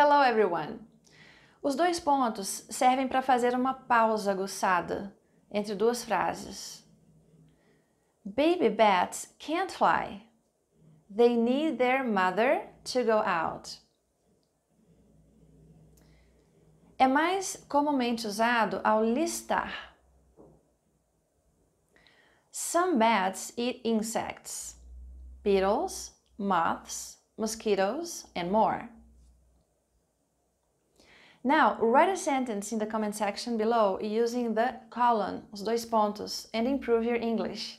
Hello everyone! Os dois pontos servem para fazer uma pausa aguçada entre duas frases. Baby bats can't fly. They need their mother to go out. É mais comumente usado ao listar. Some bats eat insects, beetles, moths, mosquitoes, and more. Now, write a sentence in the comment section below using the colon, os dois pontos, and improve your English.